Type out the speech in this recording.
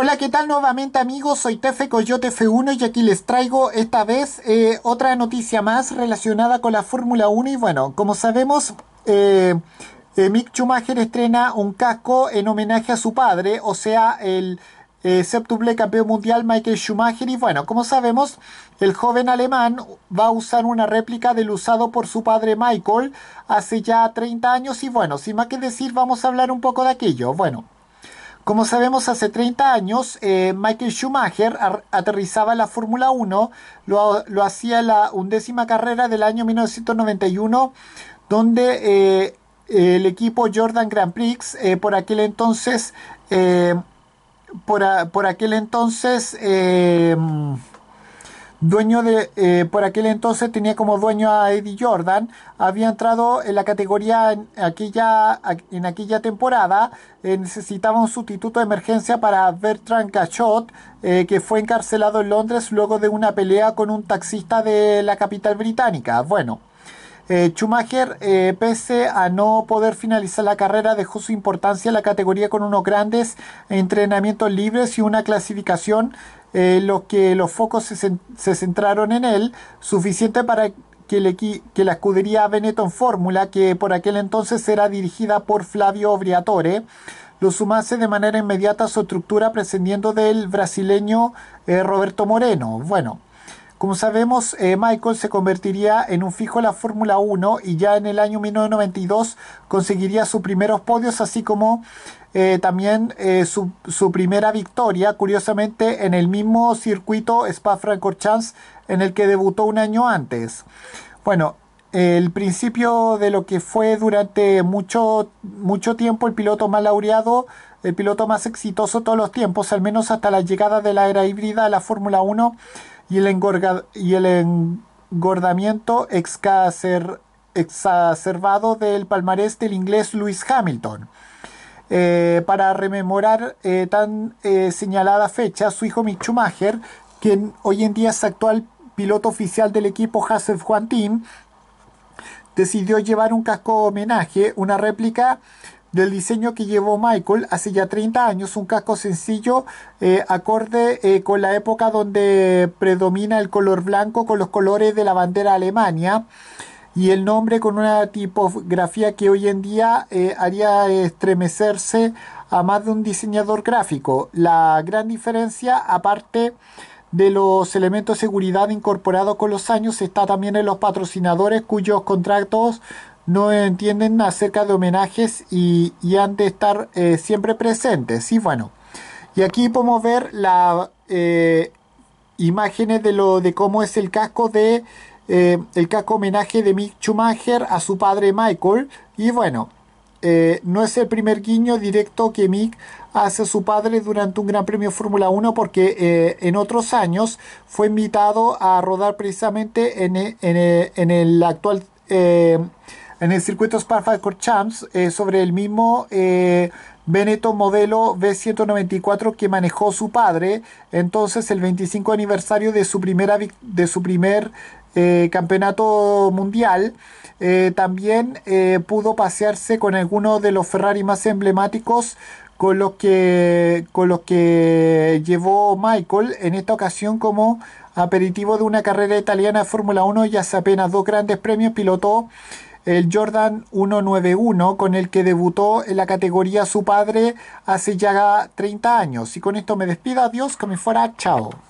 Hola, ¿qué tal nuevamente amigos? Soy Tefe Coyote F1 y aquí les traigo esta vez eh, otra noticia más relacionada con la Fórmula 1 y bueno, como sabemos, eh, eh, Mick Schumacher estrena un casco en homenaje a su padre, o sea, el septuple campeón mundial Michael Schumacher y bueno, como sabemos, el joven alemán va a usar una réplica del usado por su padre Michael hace ya 30 años y bueno, sin más que decir, vamos a hablar un poco de aquello. Bueno. Como sabemos, hace 30 años eh, Michael Schumacher aterrizaba la Fórmula 1, lo, hacía la undécima carrera del año 1991, donde eh, el equipo Jordan Grand Prix eh, por aquel entonces, por, aquel entonces, dueño de, eh, por aquel entonces tenía como dueño a Eddie Jordan, había entrado en la categoría en aquella, en aquella temporada, eh, necesitaba un sustituto de emergencia para Bertrand Cachot, eh, que fue encarcelado en Londres luego de una pelea con un taxista de la capital británica. Bueno. Eh, Schumacher, eh, pese a no poder finalizar la carrera, dejó su importancia en la categoría con unos grandes entrenamientos libres y una clasificación, en eh, lo que los focos se, centraron en él, suficiente para que, que la escudería Benetton Fórmula, que por aquel entonces era dirigida por Flavio Briatore, lo sumase de manera inmediata a su estructura prescindiendo del brasileño Roberto Moreno. Bueno, como sabemos, eh, Michael se convertiría en un fijo en la Fórmula 1 y ya en el año 1992 conseguiría sus primeros podios, así como eh, también eh, su, primera victoria, curiosamente en el mismo circuito Spa-Francorchamps en el que debutó un año antes. Bueno, el principio de lo que fue durante mucho, mucho tiempo el piloto más laureado, el piloto más exitoso todos los tiempos, al menos hasta la llegada de la era híbrida a la Fórmula 1 y el, engordamiento exacerbado del palmarés del inglés Lewis Hamilton. Eh, para rememorar eh, tan eh, señalada fecha, su hijo Mick Schumacher, quien hoy en día es actual piloto oficial del equipo Hasef Juan Team, decidió llevar un casco homenaje, una réplica del diseño que llevó Michael hace ya 30 años, un casco sencillo, eh, acorde eh, con la época donde predomina el color blanco con los colores de la bandera Alemania y el nombre con una tipografía que hoy en día eh, haría estremecerse a más de un diseñador gráfico. La gran diferencia, aparte de los elementos de seguridad incorporados con los años, está también en los patrocinadores cuyos contratos no entienden acerca de homenajes y, han de estar eh, siempre presentes. Y bueno, y aquí podemos ver la eh, imágenes de, lo, de cómo es el casco de eh, el casco homenaje de Mick Schumacher a su padre Michael. Y bueno, no es el primer guiño directo que Mick hace a su padre durante un Gran Premio Fórmula 1 porque en otros años fue invitado a rodar precisamente en, el actual en el circuito spa Champs eh, sobre el mismo eh, modelo B194 que manejó su padre. Entonces el 25 aniversario de su, primera, de su primer eh, campeonato mundial. Eh, también pudo pasearse con algunos de los Ferrari más emblemáticos con los que, con los que llevó Michael en esta ocasión como aperitivo de una carrera italiana de Fórmula 1 y hace apenas dos grandes premios pilotó el Jordan 191 con el que debutó en la categoría su padre hace ya 30 años. Y con esto me despido, adiós, que me fuera, chao.